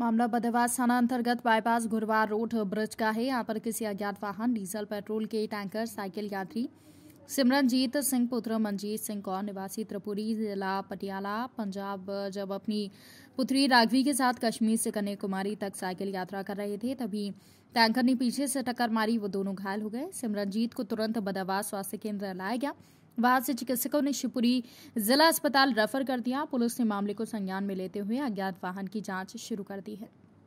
मामला बदवास थाना अंतर्गत बाईपास गुरवार रोड ब्रिज का है यहाँ पर किसी अज्ञात वाहन डीजल पेट्रोल के टैंकर साइकिल यात्री सिमरनजीत सिंह पुत्र मनजीत सिंह कौर निवासी त्रिपुरी जिला पटियाला पंजाब जब अपनी पुत्री राघवी के साथ कश्मीर से कन्याकुमारी तक साइकिल यात्रा कर रहे थे तभी टैंकर ने पीछे से टक्कर मारी वो दोनों घायल हो गए सिमरनजीत को तुरंत बदवास स्वास्थ्य केंद्र लाया गया वहां से चिकित्सकों ने शिवपुरी जिला अस्पताल रेफर कर दिया पुलिस ने मामले को संज्ञान में लेते हुए अज्ञात वाहन की जांच शुरू कर दी है